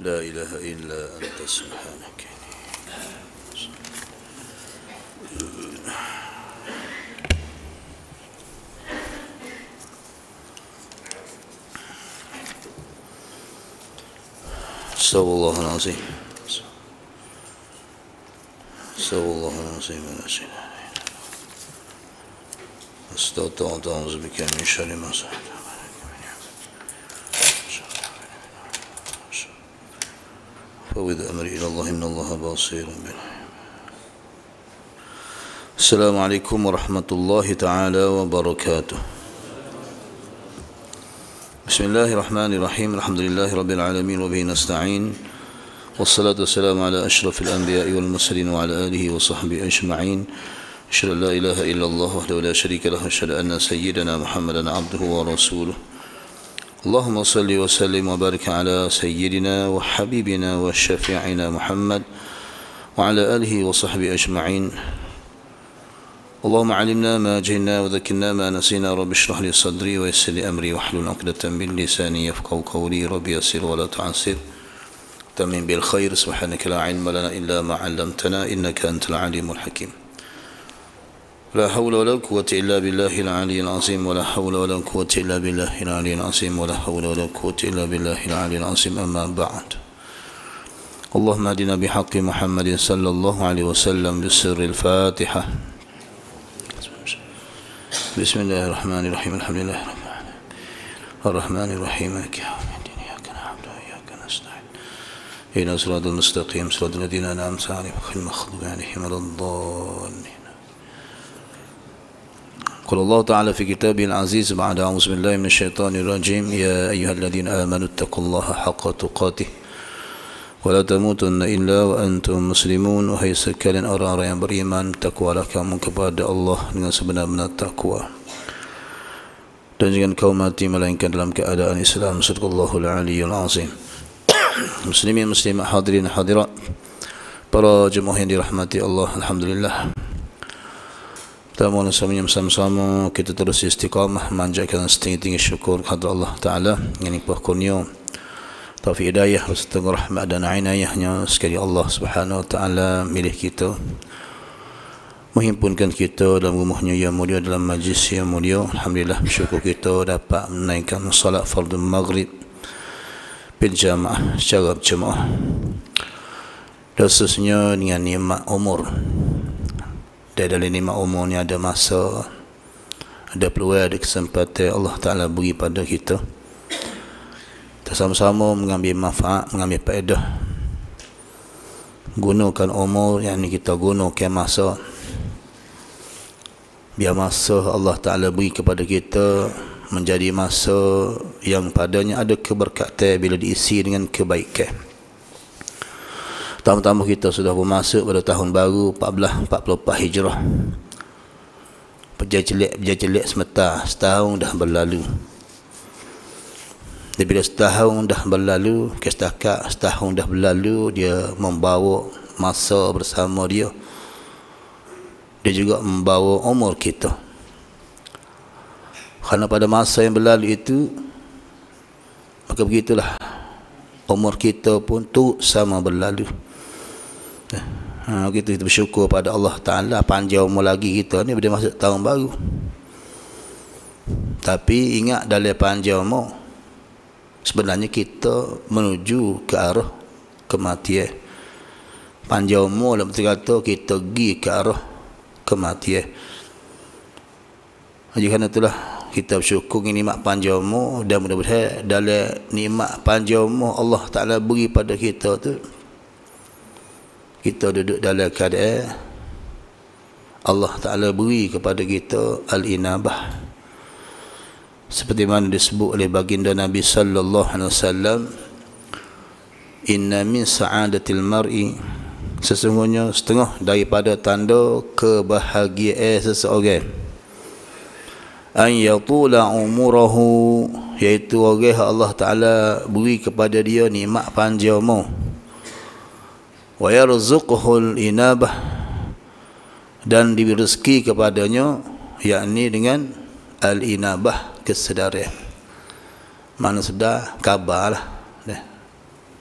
لا إله إلا أنت سبحانك استوى الله العظيم استوى الله العظيم العظيم استوى الله أعوذ بك من شر ما سمعت فوذ أمري إلى الله إن الله بصير به السلام عليكم ورحمة الله تعالى وبركاته بسم الله الرحمن الرحيم الحمد لله رب العالمين وبه نستعين والصلاة والسلام على أشرف الأنبياء والمرسلين وعلى آله وصحبه أجمعين أشهد أن لا إله إلا الله وحده لا شريك له أشهد أن سيدنا محمدا عبده ورسوله اللهم صل وسلم وبارك على سيدنا وحبيبنا وشفيعنا محمد وعلى آله وصحبه أجمعين اللهم علمنا ما جهلنا وذكرنا ما نسينا رب اشرح لي صدري ويسر لي أمري واحلل عقدة من لساني يفقه قولي رب يسر ولا تعسر تمن بالخير سبحانك لا علم لنا إلا ما علمتنا إنك أنت العليم الحكيم لا حول ولا قوة إلا بالله العلي العظيم ولا حول ولا قوة إلا بالله العلي العظيم ولا حول ولا قوة إلا بالله العلي العظيم أما بعد اللهم اهدنا بحق محمد صلى الله عليه وسلم بسر الفاتحة بسم الله الرحمن الرحيم الحمد لله رب العالمين الرحمن الرحيم إياك نعبد وإياك نستعين إلى صراط المستقيم صراط الذين أنعمت عليهم غير المغضوب عليهم ولا الضالين قال الله تعالى في كتابه العزيز بعد أعوذ بالله من الشيطان الرجيم يا أيها الذين آمنوا اتقوا الله حق تقاته ولا تموتن إلا وأنتم مسلمون وهي سكال أرى ينبري من تقوى لك من كبار الله dengan sebenar من التقوى dan jangan kau mati melainkan dalam keadaan Islam Allah al-Aliyul Azim muslimin muslimah hadirin hadirat para jemaah yang dirahmati Allah Alhamdulillah Kita mohon semuanya bersama-sama kita terus istiqamah manjatkan setinggi-tinggi syukur kepada Allah Taala yang limpah kurnia taufik hidayah serta rahmat dan inayahnya sekali Allah Subhanahu Wa Taala milik kita menghimpunkan kita dalam rumahnya yang mulia dalam majlis yang mulia alhamdulillah syukur kita dapat menaikkan solat fardu maghrib berjamaah secara berjemaah dan sesunya dengan nikmat umur kita dari lima umur ni ada masa ada peluang ada kesempatan Allah Ta'ala beri pada kita kita sama-sama mengambil manfaat mengambil faedah gunakan umur yang ni kita ke masa biar masa Allah Ta'ala beri kepada kita menjadi masa yang padanya ada keberkatan bila diisi dengan kebaikan Pertama-tama kita sudah bermasuk pada tahun baru 1444 Hijrah. Perjalanan perjalanan semeta setahun dah berlalu. Dan bila setahun dah berlalu, kestakak setahun dah berlalu, dia membawa masa bersama dia. Dia juga membawa umur kita. Karena pada masa yang berlalu itu, maka begitulah umur kita pun tu sama berlalu ha, kita, kita bersyukur pada Allah Ta'ala panjang umur lagi kita ni bila masuk tahun baru tapi ingat dalam panjang umur sebenarnya kita menuju ke arah kematian panjang umur dalam kata kita pergi ke arah kematian jadi kan itulah kita bersyukur ini nikmat panjang umur dan mudah-mudahan dalam nikmat panjang umur Allah Ta'ala beri pada kita tu kita duduk dalam keadaan Allah Ta'ala beri kepada kita Al-Inabah seperti mana disebut oleh baginda Nabi Sallallahu Alaihi Wasallam inna min sa'adatil mar'i sesungguhnya setengah daripada tanda kebahagiaan seseorang an yatula umurahu iaitu orang Allah Ta'ala beri kepada dia nikmat panjang umur wa yarzuquhul inabah dan diberi rezeki kepadanya yakni dengan al inabah kesedaran mana sudah kabarlah deh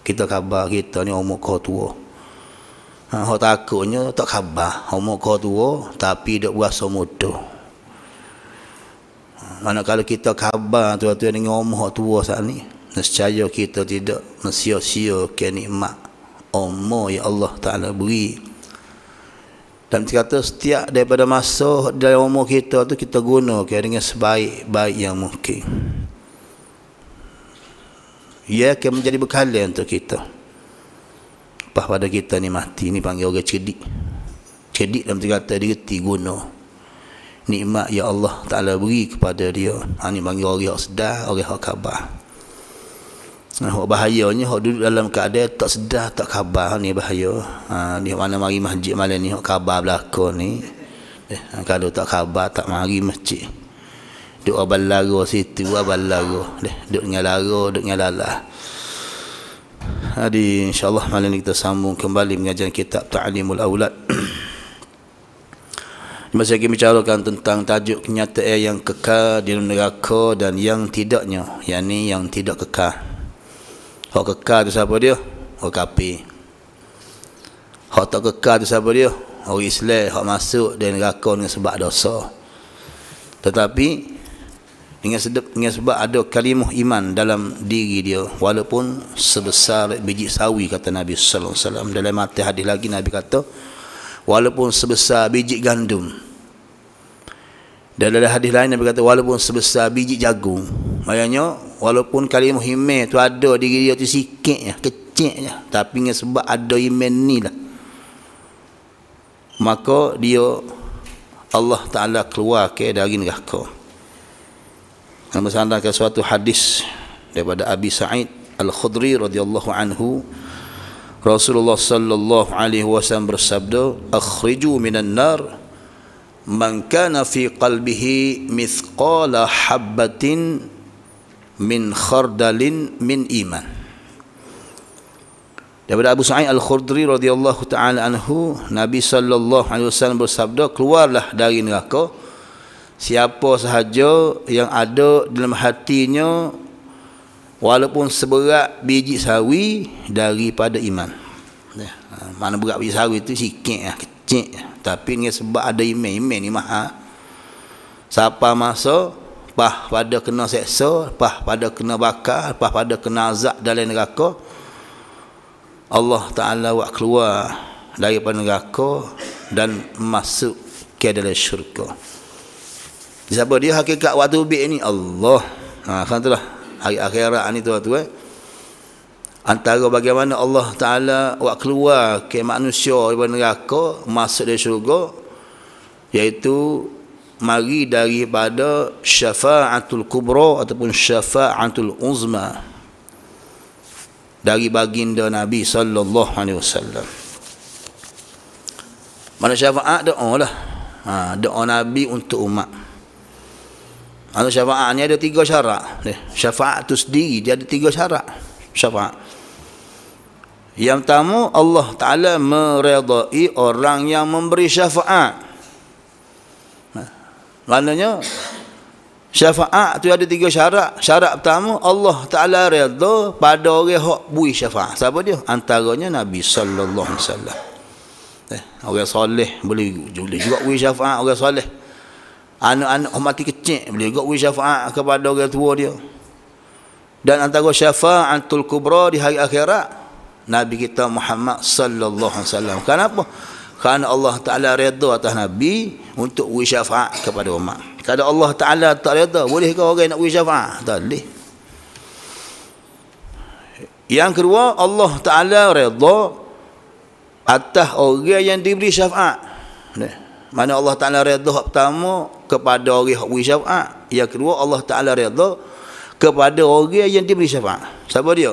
kita kabar kita ni umur kau tua ha hok takutnya tak kabar umur kau tua tapi dak berasa muda ha, mana kalau kita khabar tuan-tuan dengan umur tua saat ni nescaya kita tidak mensia-sia kenikmat Oma yang Allah Ta'ala beri dan kita kata setiap daripada masa dari umur kita tu kita guna kira dengan sebaik-baik yang mungkin ia akan menjadi bekalan untuk kita lepas pada kita ni mati ni panggil orang cedik cedik dalam kita kata dia reti guna nikmat yang Allah Ta'ala beri kepada dia ha, panggil orang yang sedar orang yang khabar Nah, bahayanya hok duduk dalam keadaan tak sedar, tak khabar ni bahaya. Ha, ni mana mari masjid malam ni hok khabar belako ni. Eh, ha, kalau tak khabar tak mari masjid. Duduk abal lara situ, abal lara. Deh, duduk dengan lara, duk dengan lala. Jadi insyaAllah malam ni kita sambung kembali mengajar kitab Ta'limul Awlad. Masih lagi bicarakan tentang tajuk kenyataan yang kekal di neraka dan yang tidaknya. Yang ni yang tidak kekal. Hak kekal tu siapa dia? Hak kapi. Hak tak kekal tu siapa dia? Orang Islam hak masuk dan neraka dengan sebab dosa. Tetapi dengan, sedep, dengan sebab ada kalimah iman dalam diri dia walaupun sebesar biji sawi kata Nabi sallallahu alaihi wasallam dalam mati hadis lagi Nabi kata walaupun sebesar biji gandum dan ada hadis lain yang berkata walaupun sebesar biji jagung. Mayanya walaupun kalimah himmi tu ada diri dia tu sikit je, kecil je, tapi dengan sebab ada iman ni lah. Maka dia Allah Taala keluar ke dari neraka. Dan bersandarkan suatu hadis daripada Abi Sa'id Al-Khudri radhiyallahu anhu Rasulullah sallallahu alaihi wasallam bersabda, "Akhriju minan nar man kana fi qalbihi mithqala habbatin min khardalin min iman daripada Abu Sa'id Al-Khudri radhiyallahu taala anhu Nabi sallallahu alaihi wasallam bersabda keluarlah dari neraka siapa sahaja yang ada dalam hatinya walaupun seberat biji sawi daripada iman ya. Ha, mana berat biji sawi itu sikit lah, kecil lah tapi ni sebab ada iman iman ni mahal siapa masuk pah pada kena seksa pah pada kena bakar pah pada kena azab dalam neraka Allah Ta'ala buat keluar daripada neraka dan masuk ke dalam syurga siapa dia hakikat waktu ubik ni Allah ha, kan tu lah akhirat ni tuan-tuan eh? antara bagaimana Allah Ta'ala buat keluar ke manusia daripada neraka masuk dari syurga iaitu mari daripada syafa'atul kubra ataupun syafa'atul uzma dari baginda Nabi sallallahu alaihi wasallam. Mana syafaat doa lah. Ha, doa Nabi untuk umat. Mana syafaat ni ada tiga syarat. Eh, syafaat tu sendiri dia ada tiga syarat. Syafaat. Yang pertama Allah Ta'ala meredai orang yang memberi syafaat ha. Maknanya syafaat tu ada tiga syarat Syarat pertama Allah Ta'ala reda pada orang yang bui syafaat Siapa dia? Antaranya Nabi Sallallahu Alaihi Wasallam eh, Orang soleh boleh juga, juga bui syafaat orang soleh Anak-anak mati kecil boleh juga bui syafaat kepada orang tua dia dan antara syafaatul kubra di hari akhirat Nabi kita Muhammad sallallahu alaihi wasallam. Kenapa? Kerana Allah Taala redha atas Nabi untuk wi syafaat kepada umat. Kalau Allah Taala tak redha, boleh ke orang nak wi syafaat? Tak boleh. Yang kedua, Allah Taala redha atas orang yang diberi syafaat. Nih. Mana Allah Taala redha pertama kepada orang yang wi syafaat. Yang kedua, Allah Taala redha kepada orang yang diberi syafaat. Siapa dia?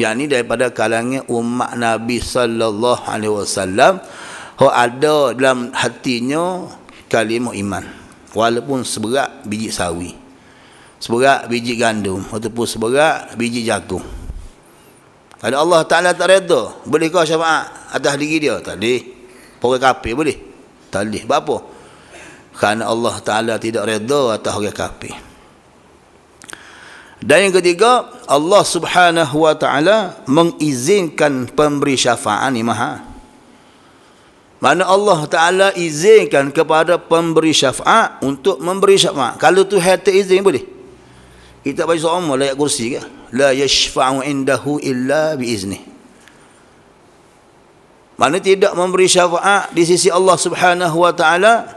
yakni daripada kalangan umat Nabi sallallahu alaihi wasallam ho ada dalam hatinya kalimah iman walaupun seberat biji sawi seberat biji gandum ataupun seberat biji jagung kalau Allah Taala tak redha boleh kau syafaat atas diri dia tadi orang kafir boleh tak boleh apa kerana Allah Taala tidak redha atas orang kafir dan yang ketiga, Allah Subhanahu wa taala mengizinkan pemberi syafaat ni maha. Mana Allah taala izinkan kepada pemberi syafaat untuk memberi syafaat. Kalau tu hati izin boleh. Kita baca seorang mula ayat kursi ke? La yashfa'u indahu illa bi izni. Mana tidak memberi syafaat di sisi Allah subhanahu wa ta'ala.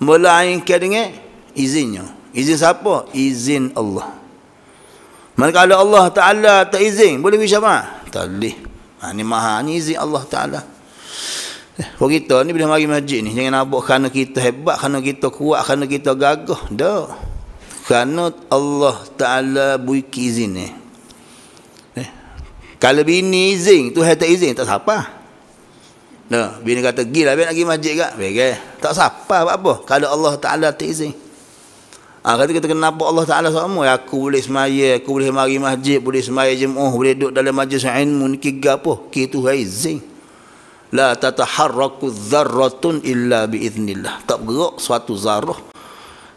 Melainkan dengan izinnya. Izin siapa? Izin Allah. Manakala Allah Ta'ala tak izin, boleh pergi syafaat? Tak boleh. Ha, ini maha, ini izin Allah Ta'ala. Eh, Bagi kita ni bila mari masjid ni, jangan nabuk kerana kita hebat, kerana kita kuat, kerana kita gagah. Dah. Kerana Allah Ta'ala buiki izin ni. Eh. Kalau bini izin, tu hai tak izin, tak siapa. No. Bini kata, gila, biar nak pergi masjid kat. Bagi. Tak siapa, apa-apa. Kalau Allah Ta'ala tak izin. Ha, kata kita kenapa Allah Ta'ala sama? Ya, aku boleh semaya, aku boleh mari masjid, boleh semaya jemuh, boleh duduk dalam majlis ilmu, ni kiga apa? Kitu hai zing. La tataharraku zarratun illa biiznillah. Tak bergerak suatu zarah.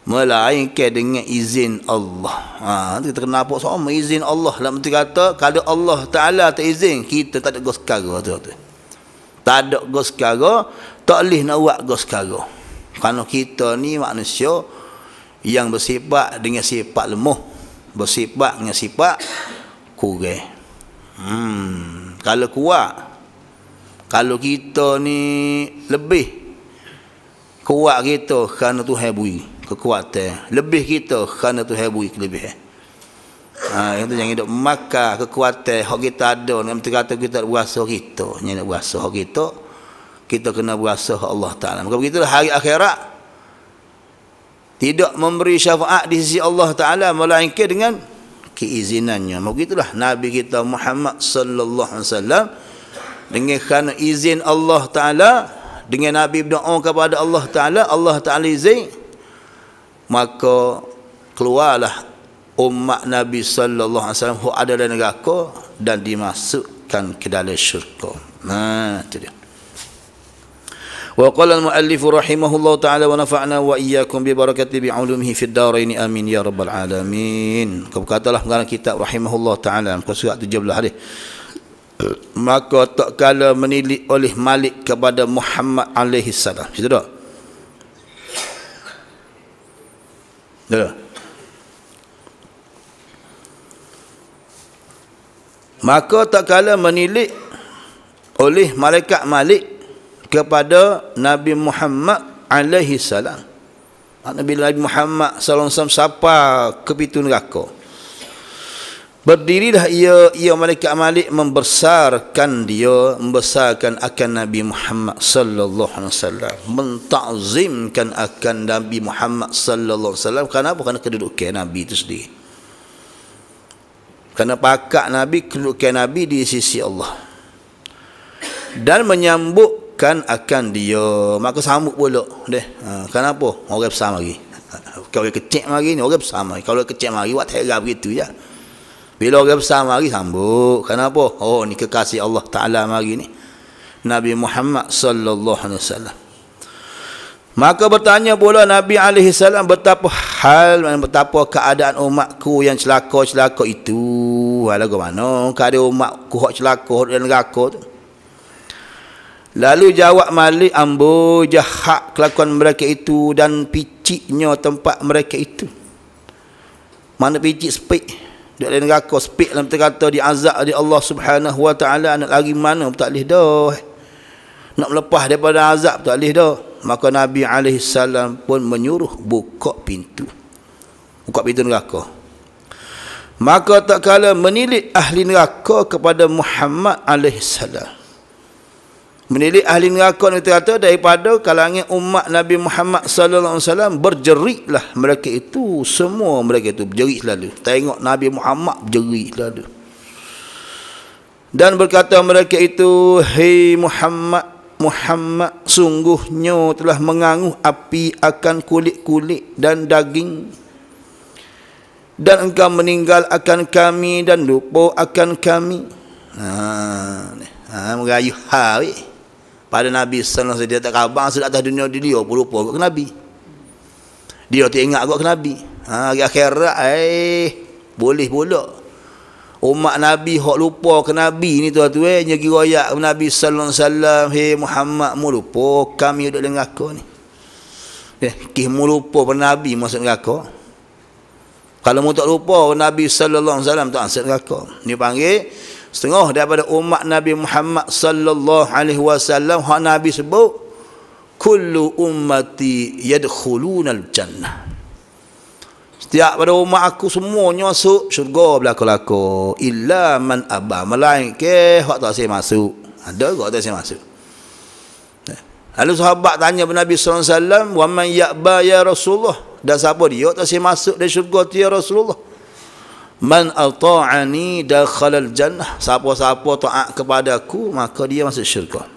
Melainkan dengan izin Allah. Ha, kita kenapa sama? Izin Allah. Lama tu kata, kalau Allah Ta'ala tak izin, kita tak ada go sekarang. Tu, tu. Tak ada go sekarang, tak boleh nak buat go sekarang. Kerana kita ni manusia, manusia, yang bersifat dengan sifat lemah bersifat dengan sifat kurang hmm kalau kuat kalau kita ni lebih kuat kita kerana tu beri kekuatan lebih kita kerana Tuhan beri kelebihan Ha, yang tu jangan hidup maka kekuatan hak kita ada dengan kata kita berasa kita yang nak berasa kita kita kena berasa Allah Ta'ala maka begitulah hari akhirat tidak memberi syafaat di sisi Allah Taala melainkan dengan keizinannya. Begitulah Nabi kita Muhammad sallallahu alaihi wasallam dengan kerana izin Allah Taala dengan Nabi berdoa kepada Allah Taala, Allah Taala izin maka keluarlah umat Nabi sallallahu alaihi wasallam hu adalah neraka dan dimasukkan ke dalam syurga. Nah, ha, itu dia. Wa qala al-muallif rahimahullahu taala wa nafa'na wa iyyakum bi barakati bi ulumihi fid dharain amin ya rabbal alamin. Kau katalah mengarang kitab rahimahullahu taala muka surat 17 hadis. Maka tak kala menilik oleh Malik kepada Muhammad alaihi salam. Cita tak? Ya. Maka tak kala menilik oleh malaikat Malik kepada Nabi Muhammad alaihi salam. Nabi Nabi Muhammad sallallahu alaihi wasallam siapa kepitu neraka. Berdirilah ia ia malaikat Malik membesarkan dia membesarkan akan Nabi Muhammad sallallahu alaihi wasallam mentazimkan akan Nabi Muhammad sallallahu alaihi wasallam kenapa bukan kedudukan Nabi itu sendiri kerana pakak Nabi kedudukan Nabi di sisi Allah dan menyambut kan akan dia mak aku sambut pula deh ha, kenapa orang besar mari kalau orang kecil mari ni orang besar mari kalau orang kecil mari buat tera begitu ya. bila orang besar mari sambut kenapa oh ni kekasih Allah taala mari ni Nabi Muhammad sallallahu alaihi wasallam Maka bertanya pula Nabi alaihi salam betapa hal dan betapa keadaan umatku yang celaka-celaka itu. Halaga mana keadaan umatku hak celaka dan neraka tu? Lalu jawab Malik Ambo jahat kelakuan mereka itu dan piciknya tempat mereka itu. Mana picik sepik. Dia ada neraka sepik dalam terkata di azab di Allah subhanahu wa ta'ala nak lari mana pun tak boleh dah. Nak melepas daripada azab pun tak boleh dah. Maka Nabi AS pun menyuruh buka pintu. Buka pintu neraka. Maka tak kala menilik ahli neraka kepada Muhammad alaihissalam. Menilik ahli neraka ni kata daripada kalangan umat Nabi Muhammad sallallahu alaihi wasallam berjeritlah mereka itu semua mereka itu berjerit selalu. Tengok Nabi Muhammad berjerit selalu. Dan berkata mereka itu, Hey Muhammad, Muhammad sungguhnya telah menganguh api akan kulit-kulit dan daging dan engkau meninggal akan kami dan lupa akan kami." Ha, ha merayu hari. Ha, eh pada Nabi sallallahu alaihi wasallam dia tak khabar sudah atas dunia dia pun lupa aku Nabi. Dia tu ingat aku ke Nabi. Ha hari akhirat eh boleh pula. Umat Nabi hok lupa ke Nabi ni tuan-tuan tu, eh nyegi royak Nabi sallallahu alaihi wasallam hey Muhammad mu lupa kami duduk dengar aku ni. Eh kih mu lupa pada Nabi maksud masuk neraka. Kalau mu tak lupa Nabi sallallahu alaihi wasallam tak masuk neraka. Ni panggil setengah daripada umat Nabi Muhammad sallallahu alaihi wasallam hak Nabi sebut kullu ummati yadkhulunal jannah setiap pada umat aku semuanya masuk syurga belako-lako illa man aba malain ke hak tak saya masuk ada gak tak saya masuk lalu sahabat tanya kepada Nabi sallallahu alaihi wasallam wa man ya Rasulullah dan siapa dia tak saya masuk dari syurga tu ya Rasulullah man ata'ani dakhala al-jannah siapa-siapa taat kepada aku maka dia masuk syurga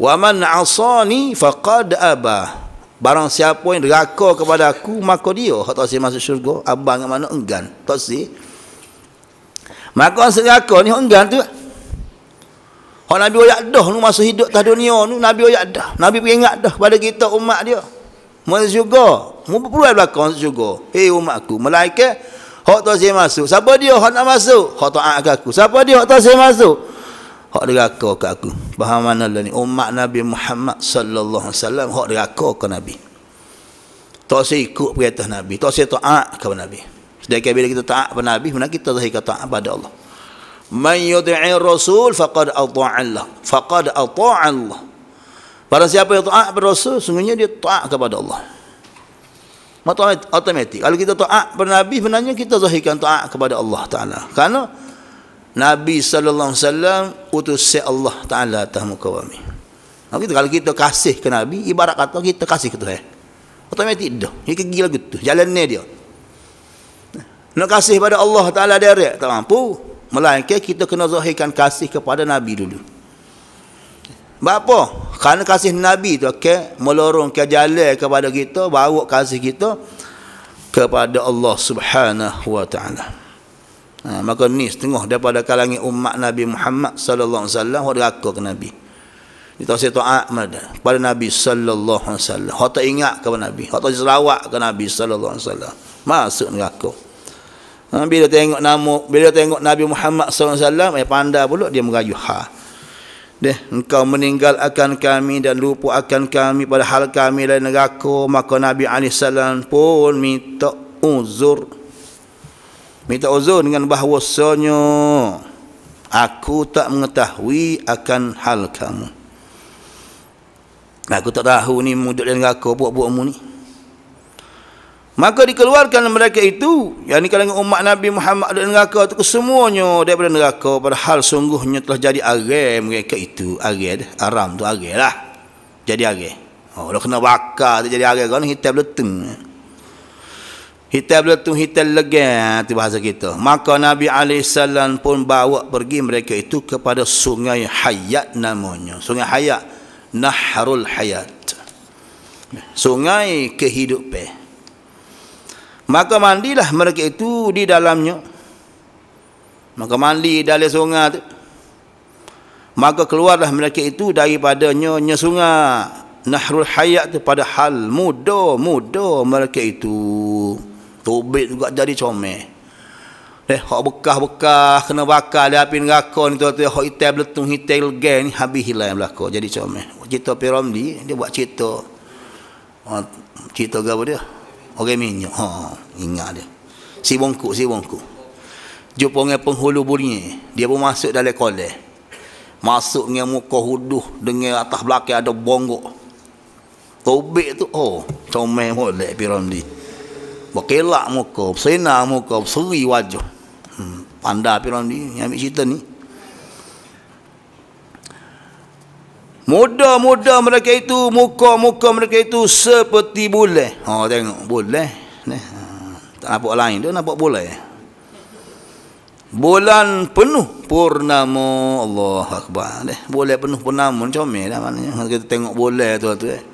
wa man asani faqad aba barang siapa yang deraka kepada aku maka dia hak tak sih masuk syurga abang mana enggan tak sih maka orang seraka ni enggan tu Hak Nabi Oyak dah nu masa hidup tak dunia nu Nabi Oyak dah. Nabi peringat dah pada kita umat dia. Mau juga, mau berpuluh belakang juga. Hei eh, umatku, malaikat Hak tu saya masuk. Siapa dia hak nak masuk? Hak tu ak aku. Siapa dia hak tu saya masuk? Hak deraka ke aku. Faham mana lah ni? Umat Nabi Muhammad sallallahu alaihi wasallam hak deraka ke Nabi. Tak saya ikut perintah Nabi. Tak saya taat kepada Nabi. Sedangkan bila kita taat kepada Nabi, mana kita dah kata taat kepada Allah. Man yudhi'i Rasul faqad ata'allah. Faqad ata'allah. Pada siapa yang taat kepada Rasul, sungguhnya dia taat kepada Allah. Maka automatik. Kalau kita taat kepada Nabi, sebenarnya kita zahirkan taat kepada Allah Ta'ala. Karena Nabi SAW utus Allah Ta'ala atas muka kalau kita kasih ke Nabi, ibarat kata kita kasih ke Tuhan. Eh. Automatik dah. Ini kegi lagu tu. Jalan ni dia. Nak kasih kepada Allah Ta'ala direct tak mampu. Melainkan kita kena zahirkan kasih kepada Nabi dulu. Bapa? Karena kasih Nabi tu okay, melorong ke jalan kepada kita, bawa kasih kita kepada Allah Subhanahu Wa Taala. Ha, maka ni setengah daripada kalangan umat Nabi Muhammad sallallahu alaihi wasallam hendak aku ke Nabi. Kita saya tu amad pada Nabi sallallahu alaihi wasallam. Hak tak ingat kepada Nabi, hak tak selawat ke Nabi sallallahu alaihi wasallam. Masuk neraka. Ha, bila tengok nama, bila tengok Nabi Muhammad sallallahu alaihi wasallam, eh pandai pula dia mengayuh ha. Deh, engkau meninggal akan kami dan lupa akan kami pada hal kami dari negaku. maka Nabi alaihi salam pun minta uzur minta uzur dengan bahwasanya aku tak mengetahui akan hal kamu aku tak tahu ni muda dan negaku buat buat muni. Maka dikeluarkan mereka itu, yang ini kalangan umat Nabi Muhammad dan neraka itu, kesemuanya, daripada neraka, padahal sungguhnya telah jadi arah mereka itu. Arah, aram itu arah lah. Jadi arah. Oh, dah kena bakar, tu jadi arah kan, hitam letung. Hitam letung, hitam lega, itu bahasa kita. Maka Nabi SAW pun bawa pergi mereka itu kepada sungai Hayat namanya. Sungai Hayat, Nahrul Hayat. Sungai kehidupan maka mandilah mereka itu di dalamnya maka mandi dari sungai itu maka keluarlah mereka itu daripada nyonya sungai nahrul hayat itu pada hal muda muda mereka itu tubik juga jadi comel eh hok bekah-bekah kena bakar di api neraka ni tu hok hitam letung hitam gen habis hilang belako jadi comel cerita piramdi dia buat cerita ah, cerita gapo dia orang minyak ha ingat dia si bongkok si bongkok jumpa dengan penghulu bunyi dia pun masuk dalam kolej masuk dengan muka huduh dengan atas belakang ada bongkok tobek tu oh comel molek piramdi berkelak muka bersinar muka berseri wajah hmm, pandai piramdi yang ambil cerita ni Muda-muda mereka itu, muka-muka mereka itu seperti boleh. Ha, oh, tengok, boleh. Nih. Ha, tak nampak lain dia, nampak boleh. Ya. Bulan penuh purnama Allah Akbar. Nih. Boleh penuh purnama, macam mana lah maknanya. Ha, kita tengok boleh tu, tu. Eh.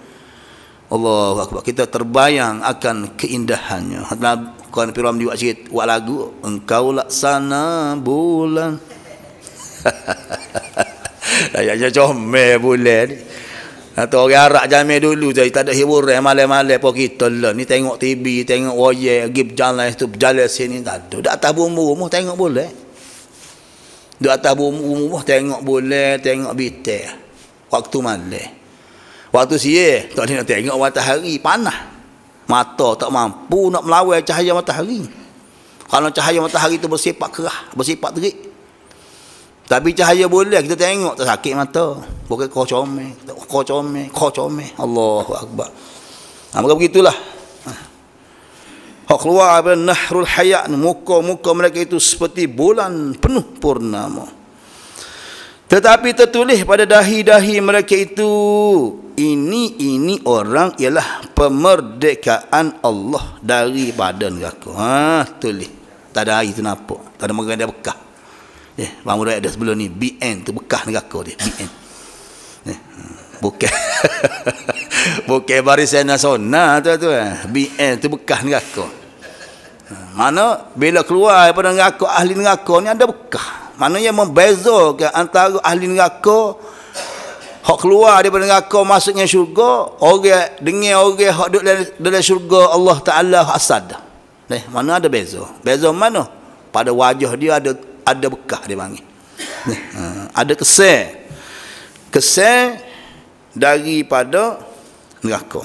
Allah Akbar. Kita terbayang akan keindahannya. Kawan Piram juga cerita, buat lagu. Engkau laksana bulan. Ayah je comel boleh ni. Atau orang Arab jamin dulu je. Tak ada hiburan malam-malam pun kita lah. Ni tengok TV, tengok wayang, gib jalan itu, jalan sini. Tak ada. Di atas bumbu rumah tengok boleh. Di atas bumbu rumah tengok boleh, tengok bitir. Waktu malam. Waktu siya, tak nak tengok matahari, panah. Mata tak mampu nak melawai cahaya matahari. Kalau cahaya matahari itu bersifat kerah, bersifat terik. Tapi cahaya boleh kita tengok tak sakit mata. Bukan kau comel, kau comel, kau comel. Allahu akbar. Ha, maka begitulah. Ha. keluar dari nahrul hayat muka-muka mereka itu seperti bulan penuh purnama. Tetapi tertulis pada dahi-dahi mereka itu ini ini orang ialah pemerdekaan Allah daripada neraka. Ha tulis. Tak ada hari itu napa? Tak ada mengenai bekas. Eh, Bang Murad ada sebelum ni BN terbekah neraka dia BN eh, Bukan Bukan barisan nasional tu tu eh. BN terbekah neraka Mana Bila keluar daripada neraka Ahli neraka ni ada bekah Maknanya membezakan antara ahli neraka Hak keluar daripada neraka masuknya syurga Orang dengan orang hak duduk dalam syurga Allah Ta'ala asad eh, Mana ada beza Beza mana? Pada wajah dia ada ada bekah dia panggil hmm. ada kesel kesel daripada neraka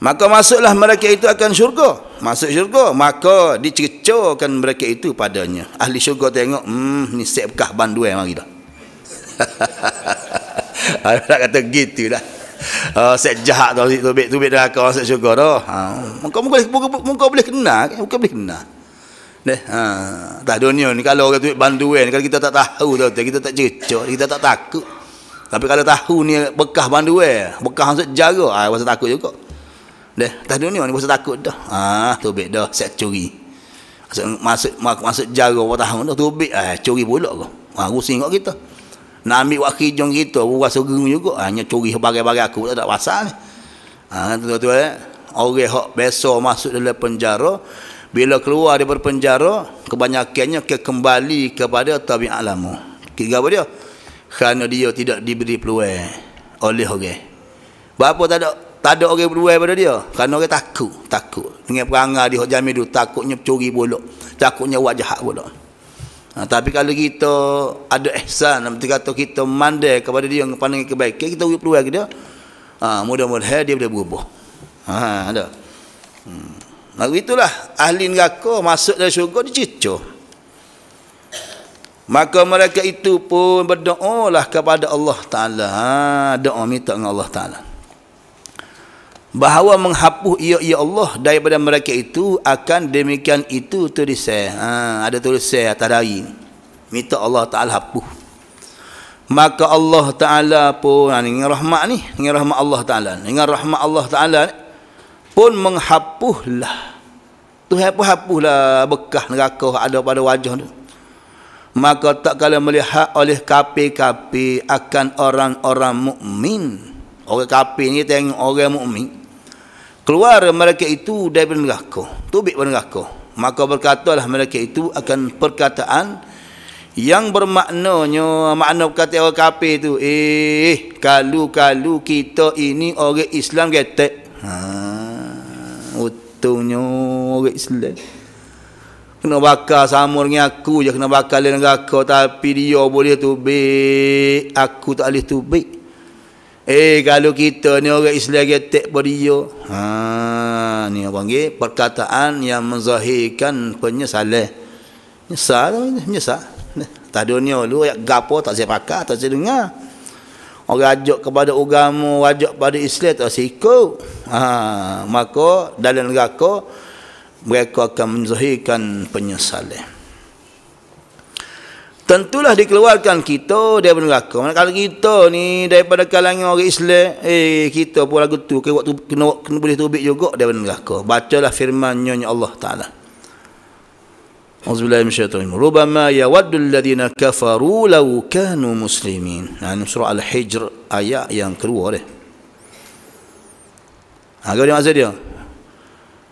maka masuklah mereka itu akan syurga masuk syurga maka dicercakan mereka itu padanya ahli syurga tengok hmm ni set bekah banduan mari dah nak kata gitu dah Uh, ha, set jahat tu tu bit tu bit dah kau set syurga dah ha muka muka kan? muka boleh kenal muka boleh kenal Deh, ha, tak dunia ni kalau orang duit banduan kalau kita tak tahu tau kita tak cecok kita tak takut tapi kalau tahu ni bekas banduan bekas maksud jaga ah ha, rasa takut juga deh tak dunia ni rasa takut dah ah ha, tu baik dah set curi masuk masuk mak, maksud jaga apa tahu dah tu baik ah ha, curi pula ke ha, ah rusing kat kita nak ambil wak kijong kita rasa gerung juga ha, hanya ha, curi bagai-bagai aku tak ada pasal ni ah ha, tu tu eh orang hok besar masuk dalam penjara bila keluar daripada penjara kebanyakannya ke kembali kepada tabi alamu kira apa dia kerana dia tidak diberi peluang oleh orang berapa tak ada tak ada orang berduai pada dia kerana orang takut takut dengan perangai di hujami itu takutnya curi bulu takutnya wajah jahat bulu ha, tapi kalau kita ada ihsan nanti kata kita mandai kepada dia yang pandang kebaikan kita beri peluang ke dia ha, mudah-mudahan dia boleh berubah ha, ada hmm. Nah, itulah ahli neraka masuk dalam syurga dicicuh. Maka mereka itu pun berdoalah kepada Allah Ta'ala. Ha, doa minta dengan Allah Ta'ala. Bahawa menghapus ia-ia Allah daripada mereka itu akan demikian itu tulis saya. Ha, ada tulis saya atas dari. Minta Allah Ta'ala hapus. Maka Allah Ta'ala pun, ha, dengan rahmat ni, dengan rahmat Allah Ta'ala. Dengan rahmat Allah Ta'ala ni, pun menghapuhlah Tuhan pun hapuhlah bekah neraka ada pada wajah tu maka tak kala melihat oleh kapi-kapi akan orang-orang mukmin. Orang kapi ni tengok orang mukmin. Keluar mereka itu dari neraka. Tubik pada neraka. Maka berkatalah mereka itu akan perkataan yang bermaknanya makna kata orang kapi itu eh kalau-kalau kita ini orang Islam getek. Ha. Utungnya orang Islam Kena bakar sama dengan aku je Kena bakar lain dengan aku Tapi dia boleh tu tubik Aku tak boleh tubik Eh kalau kita ni orang Islam Kita tak boleh. dia ha, Ni orang panggil Perkataan yang menzahirkan penyesalah Nyesal Nyesal Tak ada ni orang lu Gapa tak saya pakar Tak saya dengar orang ajak kepada agama ajak pada Islam tak siko ha maka dalam neraka mereka akan menzahirkan penyesalan tentulah dikeluarkan kita daripada neraka mana kalau kita ni daripada kalangan orang Islam eh kita pun lagu tu ke waktu kena, kena boleh tubik juga daripada neraka bacalah firman-Nya ya Allah Taala أعوذ بالله من الشيطان ربما يود الذين كفروا لو كانوا مسلمين يعني سورة الحجر آية ينكروا عليه Agar dia maksud dia.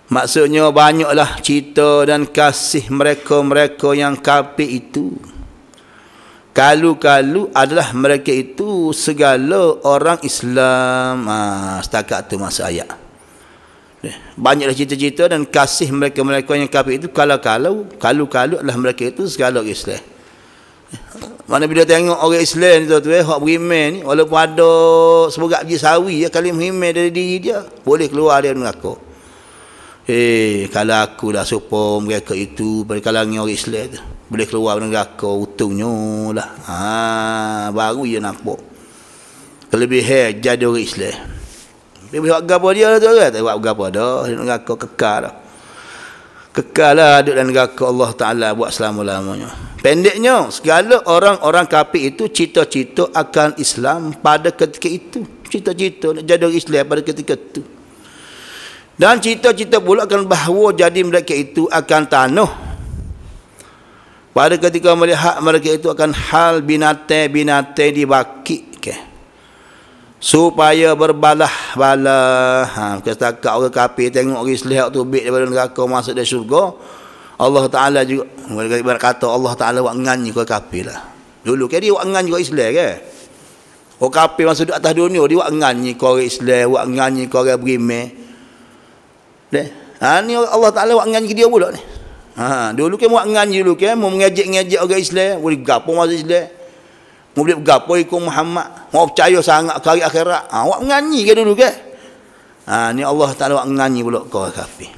Maksudnya banyaklah cerita dan kasih mereka-mereka yang kafir itu. Kalu-kalu adalah mereka itu segala orang Islam. Ha, setakat tu masa ayat. Banyaklah cerita-cerita dan kasih mereka-mereka yang kafir itu kalau-kalau, kalau-kalau adalah mereka itu segala Islam. Mana bila tengok orang Islam ni tuan eh, hak beriman ni, walaupun ada sebuah biji sawi, ya, kalim beriman dari diri dia, boleh keluar dari mengaku. Eh, kalau aku dah supaya mereka itu, pada kalangan orang Islam tu, boleh keluar dari mengaku, utungnya lah. Ha, baru dia nampak. Kelebihan jadi orang Islam. Dia boleh buat gapa dia lah tu kan? Tak buat gapa dah. Dia nak kekal dah. Kekal lah duduk dalam neraka Allah Ta'ala buat selama-lamanya. Pendeknya, segala orang-orang kapi itu cita-cita akan Islam pada ketika itu. Cita-cita nak jadi Islam pada ketika itu. Dan cita-cita pula akan bahawa jadi mereka itu akan tanuh. Pada ketika melihat mereka itu akan hal binatang-binatang dibakik supaya berbalah balah ha ketika orang kafir tengok orang selihat tu baik daripada neraka masuk dalam syurga Allah Taala juga berkata Allah Taala buat ngan kau kafir lah dulu kan dia buat ngan juga Islam kan orang kafir masuk atas dunia dia buat ngan kau orang Islam buat ngan kau orang beriman ha ni Allah Taala buat ngan dia pula ni ha dulu kan buat ngan dulu kan mau mengejek-ngejek orang Islam boleh gapo masuk Islam Mubdib gapo ikut Muhammad. Mau percaya sangat kari akhirat. Ha, awak menganyi ke dulu ke? Ha, ni Allah tak ada menganyi pula kau kafir.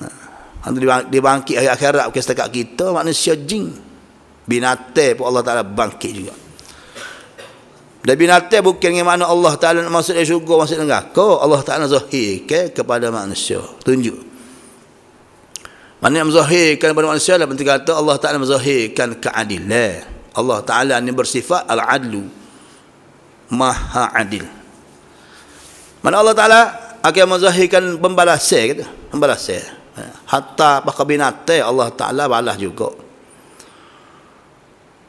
Ha. Hantu dia hari akhirat bukan setakat kita manusia jin binate pun Allah Taala bangkit juga. Dan binate bukan dengan mana Allah Taala nak masuk dia syurga masuk neraka. ko Allah Taala zahir ke kepada manusia. Tunjuk. Mana yang zahirkan kepada manusia lah penting kata Allah Taala zahirkan keadilan. Allah Ta'ala ni bersifat al-adlu maha adil mana Allah Ta'ala akan menzahirkan pembalas kata pembalas hatta pakar binatai Allah Ta'ala balas juga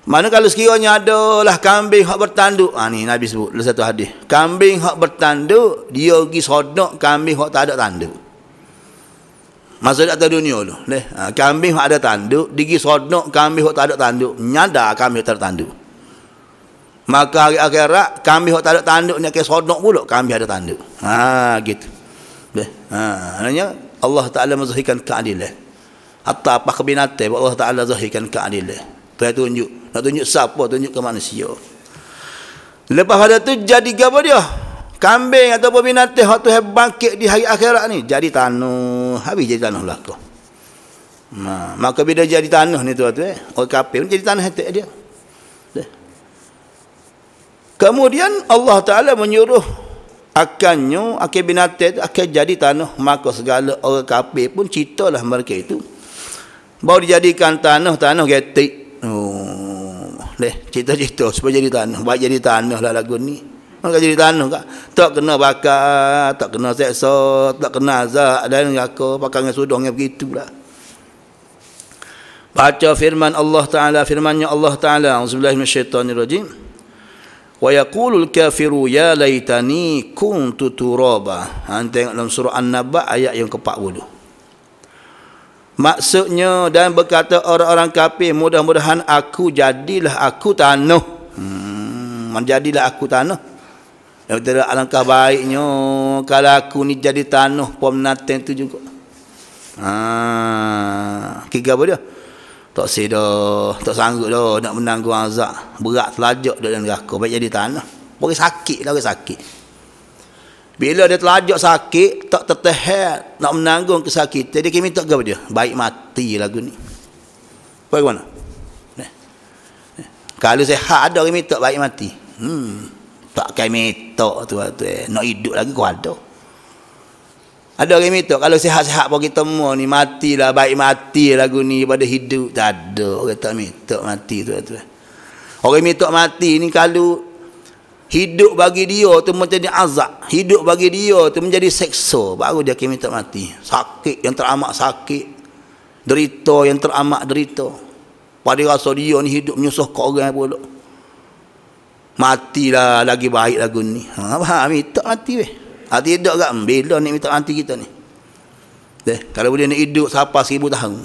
mana kalau sekiranya ada lah kambing hak bertanduk ha, ni Nabi sebut satu hadis kambing hak bertanduk dia pergi sodok kambing hak tak ada tanduk Masa dia dunia tu. Leh. Ha, kambing ada tanduk. Digi sodok kambing yang tak ada tanduk. Nyada kambing yang tak ada tanduk. Maka hari akhirat kambing yang tak ada tanduk ni akan sodok pula. Kambing ada tanduk. Ha, gitu. Leh. Ha, Adanya, Allah Ta'ala menzahirkan keadilan. Hatta apa kebinatan Allah Ta'ala zahirkan keadilan. Tu yang tunjuk. Nak tunjuk siapa? Tunjuk ke manusia. Lepas pada tu jadi apa dia? kambing ataupun binatang waktu hab bangkit di hari akhirat ni jadi tanah habis jadi tanah tu. nah, maka bila jadi tanah ni tu tuan eh? orang kafir pun jadi tanah hati dia kemudian Allah Ta'ala menyuruh akannya akan binatang akan jadi tanah maka segala orang kafir pun ceritalah mereka itu baru dijadikan tanah-tanah getik oh. Leh, cerita-cerita supaya jadi tanah. Baik jadi tanah lah lagu ni. Orang jadi tanah kak. Tak kena bakar, tak kena seksa, tak kena azab dan raka. Pakai dengan sudung yang begitulah. Baca firman Allah Ta'ala, firmannya Allah Ta'ala. Bismillahirrahmanirrahim. Wa yaqulul kafiru ya laitani kuntu turaba. Ha, tengok dalam surah An-Naba ayat yang ke-40. Maksudnya dan berkata orang-orang kafir mudah-mudahan aku jadilah aku tanah. Hmm, menjadilah aku tanah. Ya betul alangkah baiknya kalau aku ni jadi tanah pom nateng tu juga. Ha, kira apa dia? Tak sida, tak sanggup dah nak menanggung azab. Berat telajak dekat neraka, baik jadi tanah. Bagi sakit lah, bagi sakit. Bila dia telajak sakit, tak tertahan nak menanggung kesakitan, Jadi kami tak ke dia? Baik mati lagu ni. Bagaimana? Eh, eh. Kalau sehat ada kena minta baik mati. Hmm tak kai metok tu tu eh. nak hidup lagi kau ada ada orang minta kalau sihat-sihat pun kita mau ni matilah baik mati lagu ni pada hidup tak ada orang tak minta mati tu tu orang minta mati ni kalau hidup bagi dia tu menjadi azab hidup bagi dia tu menjadi seksa baru dia akan minta mati sakit yang teramat sakit derita yang teramat derita pada rasa dia ni hidup menyusah ke orang pula matilah lagi baik lagu ni ha faham minta mati weh hati hidup gak bila ni minta mati kita ni deh kalau boleh nak hidup siapa seribu tahun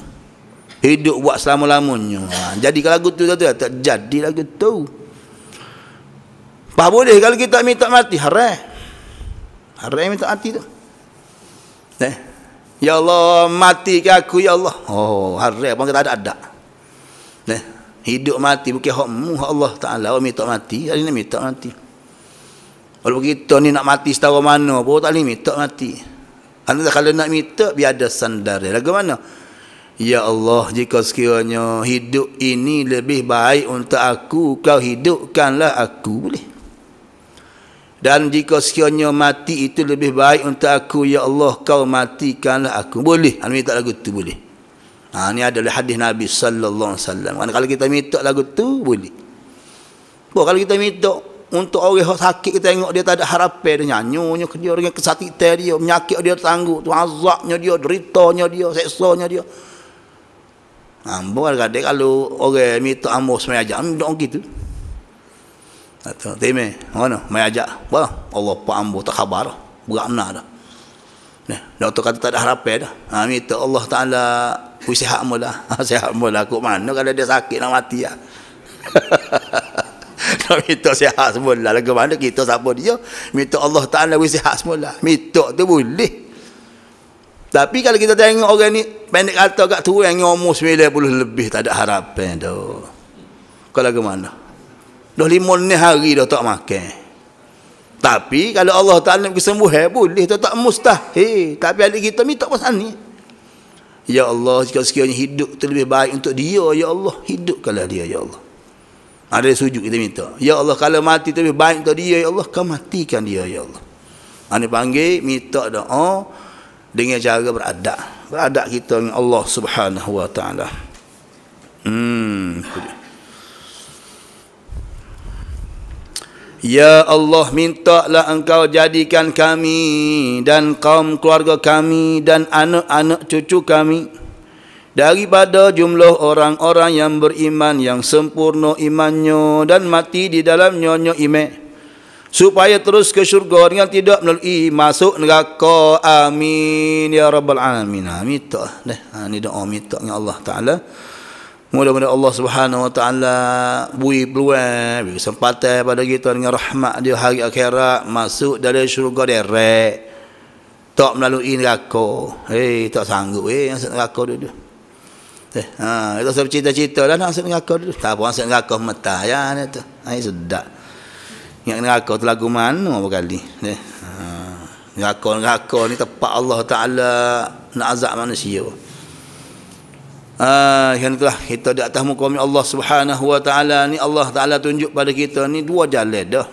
hidup buat selama-lamanya ha, jadi kalau lagu tu tu tak jadi lagu tu apa boleh kalau kita minta mati haram haram minta mati tu deh ya Allah matikan aku ya Allah oh haram pun kita ada ada deh hidup mati bukan hak mu Allah Taala orang minta mati hari ni minta mati kalau begitu, ni nak mati setara mana pun tak boleh minta mati anda kalau nak minta biar ada sandar. lagu mana Ya Allah jika sekiranya hidup ini lebih baik untuk aku kau hidupkanlah aku boleh dan jika sekiranya mati itu lebih baik untuk aku ya Allah kau matikanlah aku boleh anda minta lagu tu boleh Ha, ini adalah hadis Nabi sallallahu alaihi wasallam. Kan kalau kita mitok lagu tu boleh. Bo, kalau kita mitok untuk orang sakit kita tengok dia tak ada harapan dia nyanyunya ke dia dengan kesakitan dia, menyakit dia tangguh, tu azabnya dia, deritanya dia, seksanya dia. Ambo ha, kadang kalau orang minta ambo semaya ajak, dong gitu. Atau, ha, "Teme, mana? Mai ajak." Ba, Allah pa ambo tak khabar, berak mana dah. Nah, doktor kata tak ada harapan dah. Ha, minta Allah Taala aku sihat mula ha, sihat mula Kau mana kalau dia sakit nak mati ya. nak minta sihat semula lagu mana kita sabar. dia minta Allah Ta'ala aku sihat semula minta tu boleh tapi kalau kita tengok orang ni pendek kata kat tu yang umur 90 lebih tak ada harapan tu kalau ke mana dah lima ni hari dah tak makan tapi kalau Allah Ta'ala kesembuhan eh, boleh tak mustahil tapi ada kita minta pasal ni Ya Allah, jika sekiranya hidup itu lebih baik untuk dia, Ya Allah, hidupkanlah dia, Ya Allah. Ada sujud kita minta. Ya Allah, kalau mati itu lebih baik untuk dia, Ya Allah, kau matikan dia, Ya Allah. Ini panggil, minta doa dengan cara beradab. Beradab kita dengan Allah subhanahu wa ta'ala. Hmm. Ya Allah mintalah engkau jadikan kami dan kaum keluarga kami dan anak-anak cucu kami daripada jumlah orang-orang yang beriman yang sempurna imannya dan mati di dalam nyonya ime supaya terus ke syurga dengan tidak melalui masuk neraka amin ya rabbal alamin amin ha, tu ha, ni doa minta dengan Allah taala Mudah-mudahan Allah Subhanahu wa taala bui peluang, bagi kesempatan pada kita dengan rahmat dia hari akhirat masuk dari syurga derek, Tak melalui neraka. Hei, eh, tak sanggup eh yang sangat neraka tu. Eh, ha, itu sebab cita-cita dah nak sangat neraka tu. Tak apa sangat neraka mata lah, ya ni tu. Ai ha, sedak. Yang neraka tu lagu mana apa kali? Eh, ha. Neraka neraka ni tempat Allah Taala nak azab manusia. Ah, yang itulah kita di atas muka Allah Subhanahu wa taala ni Allah taala tunjuk pada kita ni dua jalan dah.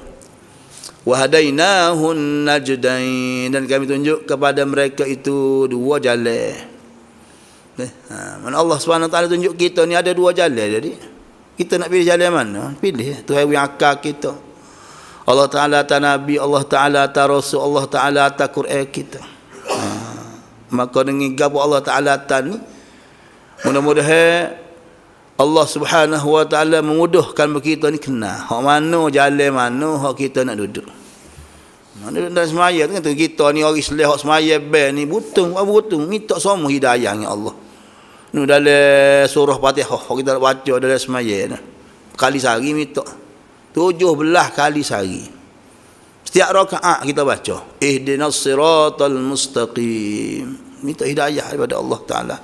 Wahadainahun najdain dan kami tunjuk kepada mereka itu dua jalan. Eh, ha, mana Allah Subhanahu taala tunjuk kita ni ada dua jalan jadi kita nak pilih jalan mana? Pilih tu hai yang akal kita. Allah taala ta nabi, Allah taala ta rasul, Allah taala ta Quran kita. Ha, maka dengan gabung Allah taala tani ta mudah-mudahan Allah Subhanahu wa taala memudahkan kita ni kena. Hak mana jalan mana hak kita nak duduk. Mana duduk semaya kan tu kita ni orang Islam hak semaya ben ni butung apa butung minta semua hidayah ni Allah. Nu dalam surah Fatihah hak kita baca dalam semaya ni. Kali sehari minta. Tujuh belah kali sehari. Setiap rakaat kita baca ihdinas siratal mustaqim. Minta hidayah daripada Allah taala.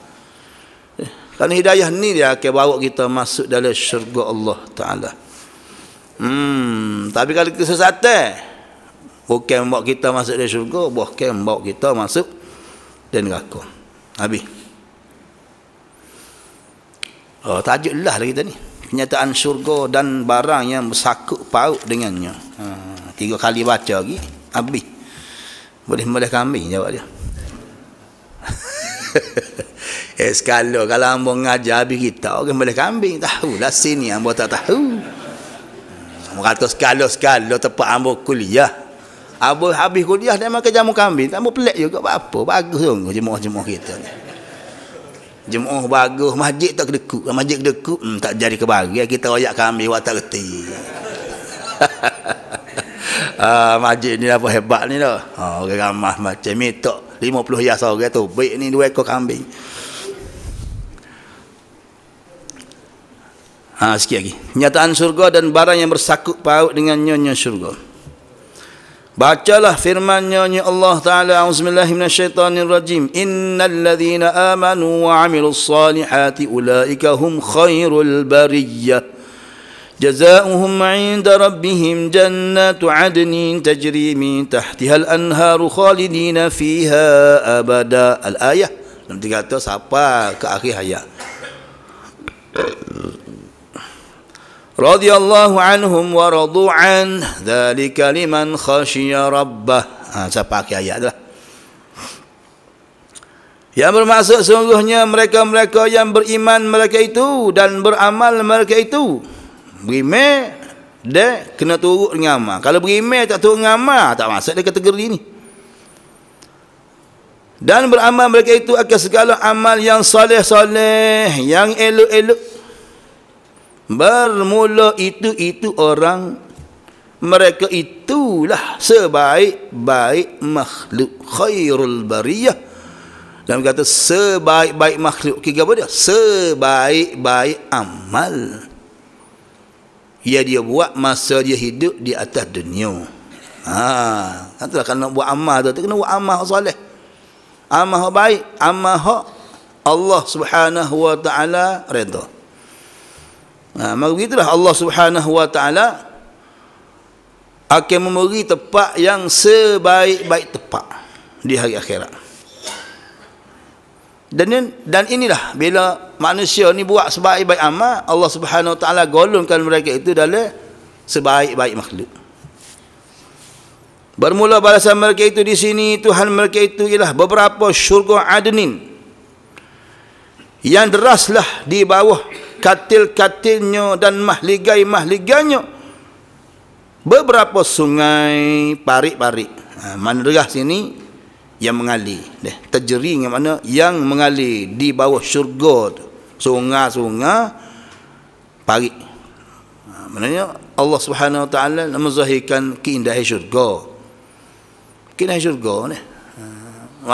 Dan hidayah ni dia akan bawa kita masuk dalam syurga Allah Ta'ala. Hmm, tapi kalau kesesatan, bukan bawa kita masuk dalam syurga, bukan bawa kita masuk dan neraka. Habis. Oh, tajuklah lah kita ni. Kenyataan syurga dan barang yang bersakut paut dengannya. Ha, tiga kali baca lagi, habis. Boleh mulai kami jawab dia. Eh sekali kalau hamba ngajar bagi kita orang boleh kambing tahu lah sini hamba tak tahu. Hamba kata sekali sekali tepat hamba kuliah. Hamba habis kuliah dia makan jamu kambing, tak pelik juga apa. Bagus dong, jemaah-jemaah kita ni. Jemaah bagus, masjid tak kedekuk. Masjid kedekuk hmm, tak jadi kebahagiaan kita royak kami wak tak reti. ah, masjid ni apa hebat ni dah. Ha oh, orang ramah macam ni tok 50 ya sore tu, baik ni dua ekor kambing. Ha, sikit lagi. Nyataan surga dan barang yang bersakut paut dengan nyonya surga. Bacalah firman nyonya Allah Ta'ala A'udzubillahi minasyaitanirrajim Innal ladhina amanu wa amilus salihati ulaikahum khairul bariyah Jazauhum عند rabbihim jannatu عدن تجري من تحتها الأنهار خالدين فيها fiha abada al-ayah. Nanti kata siapa ke akhir hayat. رضي الله عنهم ورضوا عن ذلك لمن خشي ربه سبعك يا Yang bermaksud sungguhnya mereka-mereka yang beriman mereka itu dan beramal mereka itu beriman dia kena turut dengan amal. Kalau beriman tak turut dengan amal, tak masuk dia kategori ini. Dan beramal mereka itu akan segala amal yang soleh-soleh, yang elok-elok Bermula itu-itu orang mereka itulah sebaik-baik makhluk khairul bariyah. Dan kata sebaik-baik makhluk. kira apa dia? Sebaik-baik amal. Ya dia buat masa dia hidup di atas dunia. Ha, katulah kalau nak buat amal tu, tu kena buat amal soleh. Amal baik, amal Allah Subhanahu wa taala redha. Nah, ha, maka begitulah Allah Subhanahu Wa Taala akan memberi tempat yang sebaik-baik tempat di hari akhirat. Dan dan inilah bila manusia ni buat sebaik-baik amal, Allah Subhanahu Wa Taala golongkan mereka itu dalam sebaik-baik makhluk. Bermula balasan mereka itu di sini Tuhan mereka itu ialah beberapa syurga adnin yang deraslah di bawah katil-katilnya dan mahligai-mahliganya beberapa sungai parik-parik ha, mana sini yang mengalir deh terjeri yang mana yang mengalir di bawah syurga tu sungai-sungai parik ha, maknanya Allah Subhanahu Wa Taala menzahirkan keindahan syurga keindahan syurga ni ha,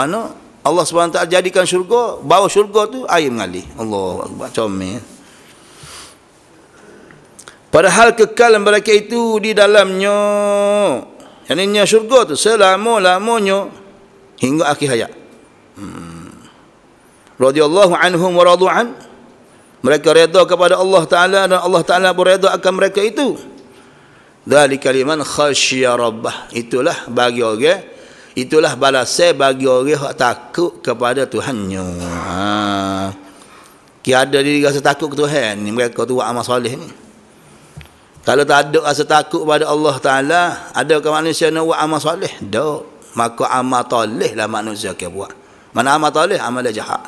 mana Allah Subhanahu Wa Taala jadikan syurga bawah syurga tu air mengalir Allahu Akbar comel Padahal kekal mereka itu di dalamnya. Yang ini syurga itu selama-lamanya hingga akhir hayat. Hmm. Radiyallahu anhum wa radu'an. Mereka reda kepada Allah Ta'ala dan Allah Ta'ala berreda akan mereka itu. Dari kaliman khasya rabbah. Itulah bagi orang. Itulah balasai bagi orang yang takut kepada Tuhannya. Ha. Kiada diri rasa takut ke Tuhan. Ini mereka tu buat amal soleh ni. Kalau tak ada rasa takut pada Allah Ta'ala, adakah manusia nak buat amal soleh? Tak. Maka amal toleh lah manusia akan buat. Mana amal toleh? Amal jahat.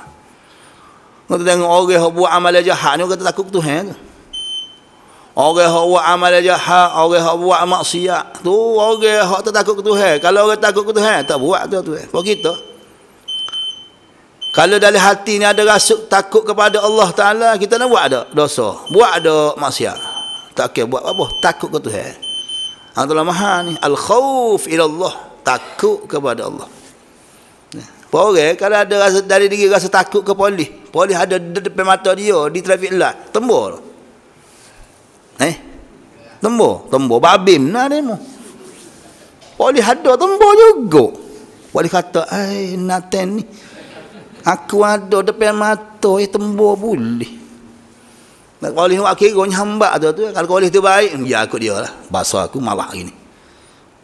Kita tengok orang yang buat amal jahat ni, kata takut Tuhan tu. Orang yang buat amal jahat, orang yang buat maksiat, tu orang yang tak takut Tuhan. Kalau orang takut Tuhan, tak buat tu Tuhan. Kalau kita, kalau dari hati ni ada rasa takut kepada Allah Ta'ala, kita nak buat tak dosa? Buat tak maksiat? Tak kira buat apa, takut ke Tuhan. Yang telah maha ni, al-khawf ila Allah, takut kepada Allah. Ya. Pak orang kalau ada rasa dari diri rasa takut ke polis. Polis ada di depan mata dia di traffic light, tembur. Eh? Tembur, tembur babim nah ni mu. Polis ada tembur juga. Polis kata, "Ai, naten ni. Aku ada depan mata, eh tembur boleh." Nak kau lihat akhirnya nyamba tu tu. Kalau kau tu baik, hmm, ya aku dia lah. Bahasa aku malah gini.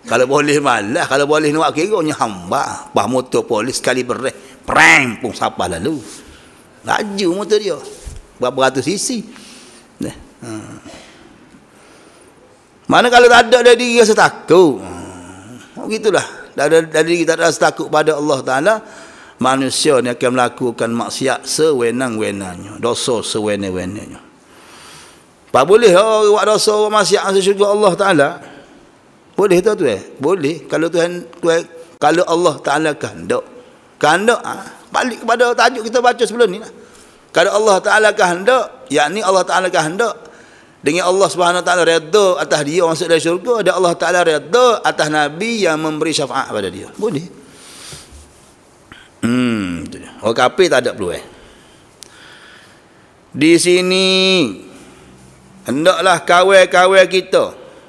Kalau boleh malah, kalau boleh nak akhirnya nyamba Bah motor polis sekali berat. Prang pun siapa lalu. Laju motor dia. Berapa ratus sisi. Nah. Hmm. Mana kalau tak ada dari diri rasa takut. Hmm. Oh, gitulah. Dari, dari diri tak ada rasa takut pada Allah Ta'ala manusia ni akan melakukan maksiat sewenang-wenangnya dosa sewenang-wenangnya tak boleh orang oh, buat dosa orang masih asal syurga Allah Ta'ala. Boleh tak tu eh? Boleh. Kalau Tuhan, kalau Allah Ta'ala kehendak. Kehendak. Ha? Ah, balik kepada tajuk kita baca sebelum ni. Lah. Kalau Allah Ta'ala kehendak. yakni Allah Ta'ala kehendak. Dengan Allah Subhanahu Ta'ala redha atas dia orang masuk dari syurga. ada Allah Ta'ala redha atas Nabi yang memberi syafaat pada dia. Boleh. Hmm. Orang kapir tak ada perlu eh. Di sini Hendaklah kawan-kawan kita.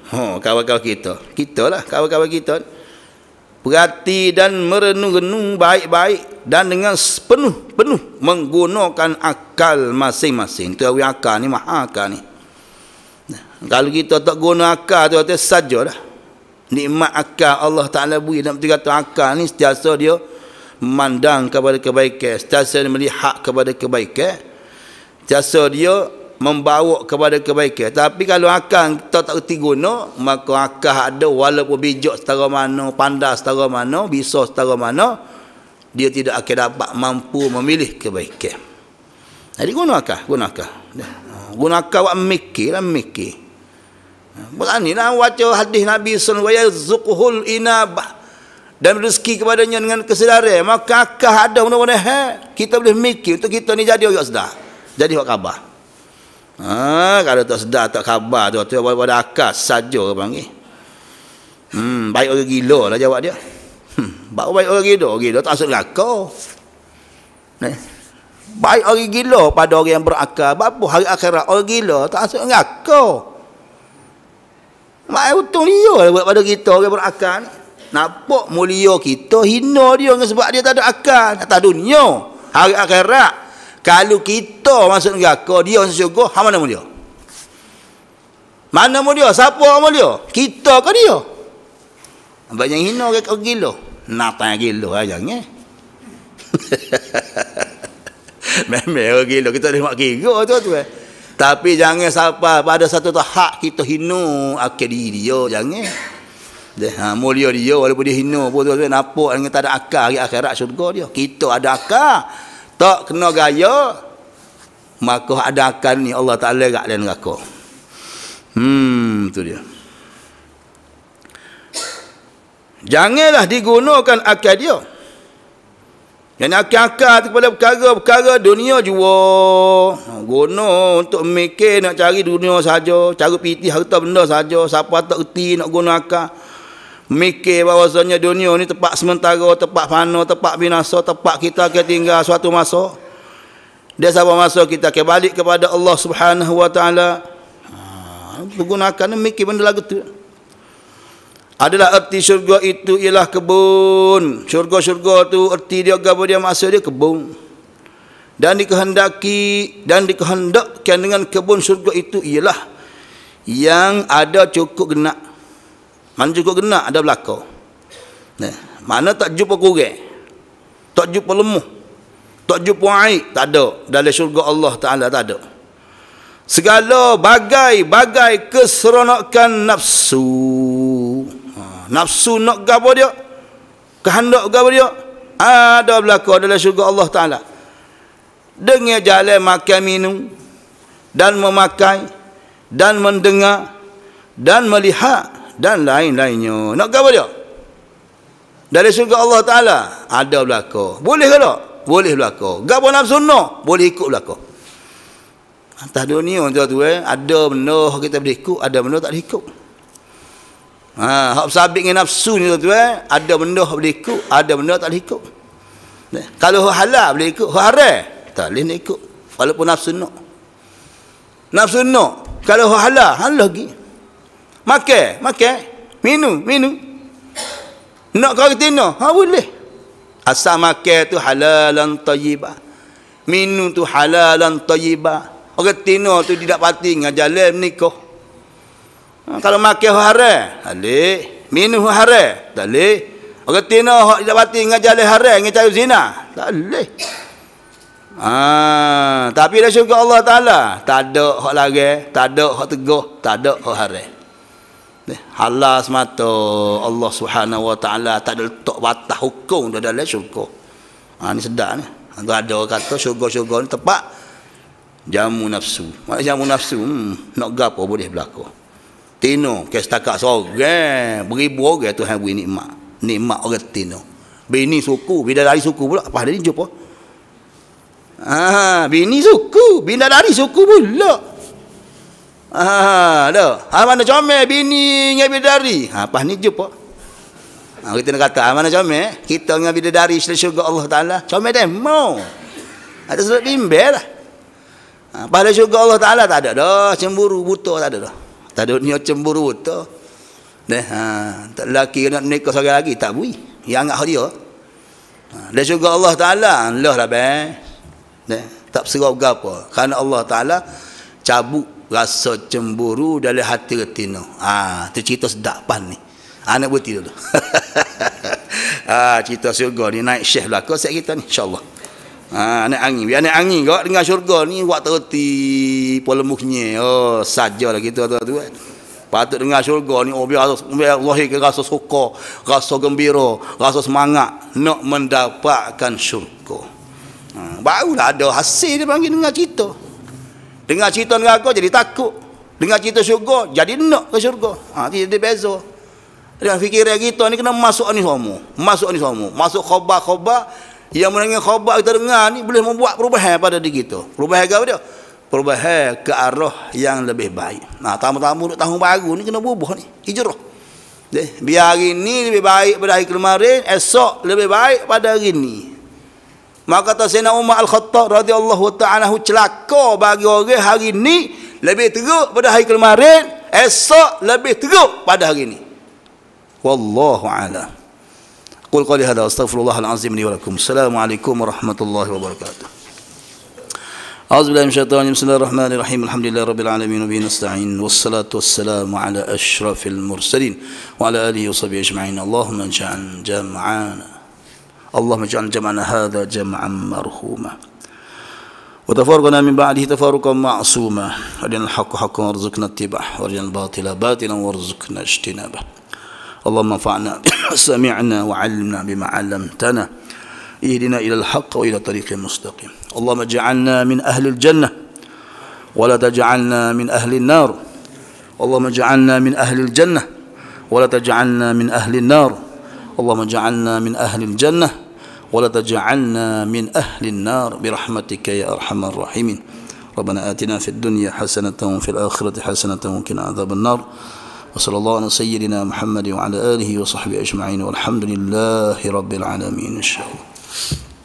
Ha, kawan-kawan kita. Kita lah kawan-kawan kita. Perhati dan merenung-renung baik-baik dan dengan penuh penuh menggunakan akal masing-masing. Itu yang akal ni, maha akal ni. Kalau kita tak guna akal tu, kata saja lah. Nikmat akal Allah Ta'ala beri. tiga kata akal ni, setiasa dia memandang kepada kebaikan. Setiasa dia melihat kepada kebaikan. Setiasa dia membawa kepada kebaikan tapi kalau akal kita tak reti guna maka akal ada walaupun bijak setara mana pandai setara mana bisa setara mana dia tidak akan dapat mampu memilih kebaikan jadi guna akal guna akal guna akal wak mikir lah mikir berani lah waca hadis Nabi SAW wa yazukuhul dan rezeki kepadanya dengan kesedaran maka akal ada benda-benda kita boleh mikir untuk kita ni jadi orang sedar jadi orang khabar Ha, kalau tak sedar, tak khabar tu, tu pada akas, saja ke panggil. Hmm, baik orang gila lah jawab dia. Hmm, baik baik orang gila, orang gila tak asal raka. Ne? Eh, baik orang gila pada orang yang berakal. bapu hari akhirat orang gila tak asal raka. Mak utung dia lah buat pada kita orang berakal. Nampak mulia kita hina dia sebab dia tak ada akal. Tak ada dunia. Hari akhirat kalau kita masuk ke neraka dia masuk syurga hang mana mulia mana mulia siapa orang mulia kita ke dia Abang yang hina ke kau gila? Nak tanya gila aja ni. Memang gila kita dah mak kira tu tu eh. Tapi jangan siapa pada satu tu hak kita hina akal diri dia jangan. Eh. Dia ha, mulia dia walaupun dia hina pun tu nampak dengan tak ada akal di akhirat syurga dia. Kita ada akal. Tak kena gaya maka ada akan ni Allah Taala gak lain neraka. Hmm tu dia. Janganlah digunakan akal dia. Yang akal-akal tu kepada perkara-perkara dunia jua. Guna untuk mikir nak cari dunia saja, cari piti harta benda saja, siapa tak erti nak guna akal mikir bahawasanya dunia ni tempat sementara, tempat fana, tempat binasa, tempat kita akan tinggal suatu masa. Dia sabar masa kita akan balik kepada Allah Subhanahu Wa Taala. Menggunakan ah, mikir benda lagu tu. Adalah erti syurga itu ialah kebun. Syurga-syurga tu erti dia gapo dia maksud dia kebun. Dan dikehendaki dan dikehendakkan dengan kebun syurga itu ialah yang ada cukup genak mana juga kena ada belaka nah, mana tak jumpa kurang tak jumpa lemuh tak jumpa air tak ada dalam syurga Allah Ta'ala tak ada segala bagai-bagai keseronokan nafsu ha, nafsu nak gapa dia kehendak gapa dia ada belaka dalam syurga Allah Ta'ala dengan jalan makan minum dan memakai dan mendengar dan melihat dan lain-lainnya. Nak apa dia? Dari surga Allah Ta'ala, ada belaka. Boleh ke tak? Boleh belaka. Gapa nafsu no? Boleh ikut belaka. Atas dunia tu tu eh, ada benda kita boleh ikut, ada benda tak boleh ikut. Ha, hak sabik dengan nafsu ni tu eh, ada benda boleh ikut, ada benda tak boleh ikut. Eh, kalau halal boleh ikut, haram tak boleh ikut. Walaupun nafsu no. Nafsu no. Kalau halal, halal lagi makan, makan, minum, minum. Nak karantina, ha boleh. Asal makan tu halalan tayyiba. Minum tu halalan tayyiba. Karantina tu tidak pati dengan jalan nikah. Ha, kalau makan haram, alik. Minum haram, tak boleh. Karantina tidak pati dengan jalan haram dengan cara zina, tak boleh. Ah, tapi dah syukur Allah Taala, tak ada hak larang, tak ada hak teguh, tak ada hak haram halal semata Allah Subhanahu wa taala tak ada letak batas hukum dah dalam syurga. Ha ni sedap ni. Ada orang kata syurga-syurga ni tepat jamu nafsu. Mak jamu nafsu hmm, nak gapo boleh berlaku. Tino ke setakat seorang beribu orang Tuhan beri nikmat. Nikmat orang tino. Bini suku, dari suku pula apa dia ni jumpa. Ha, bini suku, dari suku pula. Ha, ha, ha dah. Ha, mana comel bini dengan bidadari? Ha, apa ni jumpa? Ha, kita nak kata, ha, mana comel? Kita dengan bidadari syurga Allah Ta'ala. Comel dah, mau. Ada sebab bimbel lah. Ha, pada syurga Allah Ta'ala tak ada dah. Cemburu, buta tak ada dah. Tak ada niat cemburu, buta. Dah, ha, tak laki nak nikah seorang lagi, tak bui. Yang anggap ha, dia. Ha, dan syurga Allah Ta'ala, Allah lah, bang. Dah, tak berserah apa-apa. Allah Ta'ala cabut rasa cemburu dari hati retina. Ha, tu cerita sedap pan ni. Ha, nak berhenti dulu. ha, cerita syurga ni naik syekh belaka set kita ni insyaAllah. Ha, naik angin. Biar naik angin kot dengan syurga ni buat terhenti polemuknya. Oh, saja lah kita tu kan. Patut dengar syurga ni oh, biar, biar lahir ke rasa suka, rasa gembira, rasa semangat nak mendapatkan syurga. Ha, barulah ada hasil dia panggil dengar cerita. Dengar cerita neraka jadi takut. Dengar cerita syurga jadi nak ke syurga. Ha dia jadi beza. fikir yang kita ni kena masuk ni semua. Masuk ni semua. Masuk khabar-khabar yang mendengar khabar kita dengar ni boleh membuat perubahan pada diri kita. Perubahan apa dia? Perubahan ke arah yang lebih baik. Nah, ha, tamu-tamu duk tahun baru ni kena berubah ni. Hijrah. Biar hari ni lebih baik pada hari kemarin, esok lebih baik pada hari ni. Maka kata Sayyidina Umar Al-Khattab radhiyallahu ta'ala celaka bagi orang hari ini lebih teruk pada hari kemarin, esok lebih teruk pada hari ini. Wallahu ala. Qul qali hadha astaghfirullahal azim li wa lakum. Assalamualaikum warahmatullahi wabarakatuh. أعوذ بالله من الشيطان بسم الله الرحمن الرحيم الحمد لله رب العالمين وبه نستعين والصلاة والسلام على أشرف المرسلين وعلى آله وصحبه أجمعين اللهم اجعل جمعنا اللهم اجعل جمعنا هذا جمعا مرحوما وتفارقنا من بعده تفارقا معصوما أرنا الحق حقا وارزقنا اتباعه وأرنا الباطل باطلا وارزقنا اجتنابه اللهم انفعنا سمعنا وعلمنا بما علمتنا اهدنا إلى الحق وإلى طريق مستقيم اللهم اجعلنا من أهل الجنة ولا تجعلنا من أهل النار اللهم اجعلنا من أهل الجنة ولا تجعلنا من أهل النار اللهم اجعلنا من أهل الجنة ولا تجعلنا من أهل النار برحمتك يا أرحم الراحمين ربنا آتنا في الدنيا حسنة وفي الآخرة حسنة وقنا عذاب النار وصلى الله على سيدنا محمد وعلى آله وصحبه أجمعين والحمد لله رب العالمين إن شاء الله